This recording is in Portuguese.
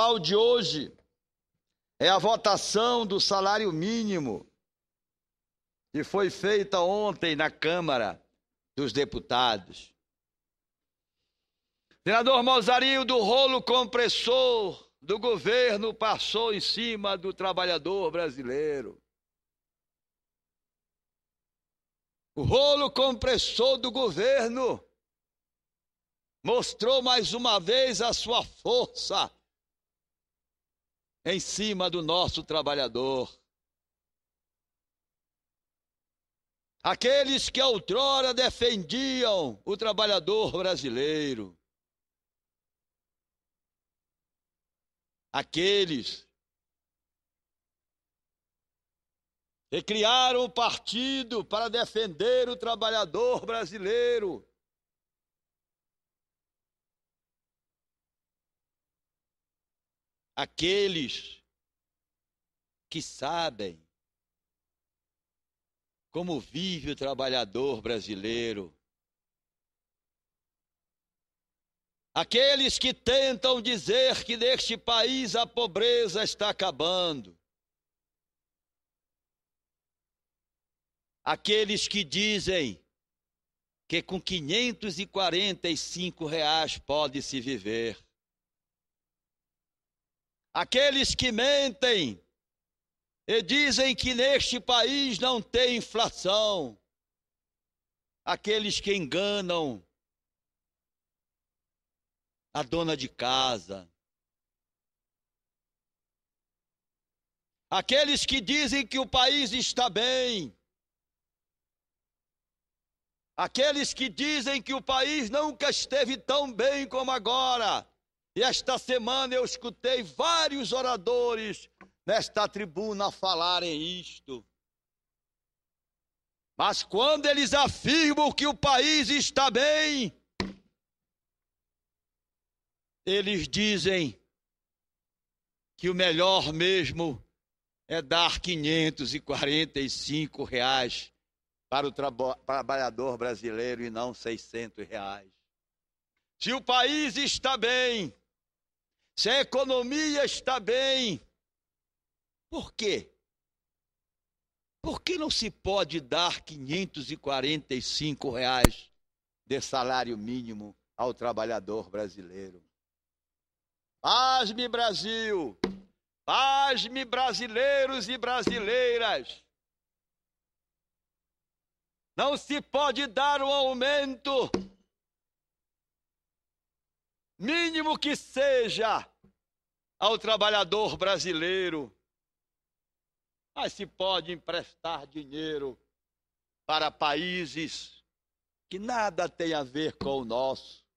principal de hoje é a votação do salário mínimo, que foi feita ontem na Câmara dos Deputados. Senador Mozarildo, do rolo compressor do governo passou em cima do trabalhador brasileiro. O rolo compressor do governo mostrou mais uma vez a sua força em cima do nosso trabalhador. Aqueles que outrora defendiam o trabalhador brasileiro. Aqueles que criaram o partido para defender o trabalhador brasileiro. aqueles que sabem como vive o trabalhador brasileiro. Aqueles que tentam dizer que neste país a pobreza está acabando. Aqueles que dizem que com 545 reais pode se viver. Aqueles que mentem e dizem que neste país não tem inflação. Aqueles que enganam a dona de casa. Aqueles que dizem que o país está bem. Aqueles que dizem que o país nunca esteve tão bem como agora. E esta semana eu escutei vários oradores nesta tribuna falarem isto. Mas quando eles afirmam que o país está bem, eles dizem que o melhor mesmo é dar 545 reais para o trabalhador brasileiro e não 600 reais. Se o país está bem, se a economia está bem, por quê? Por que não se pode dar 545 reais de salário mínimo ao trabalhador brasileiro? Paz-me, Brasil! Paz-me, brasileiros e brasileiras! Não se pode dar um aumento mínimo que seja, ao trabalhador brasileiro. Mas se pode emprestar dinheiro para países que nada tem a ver com o nosso.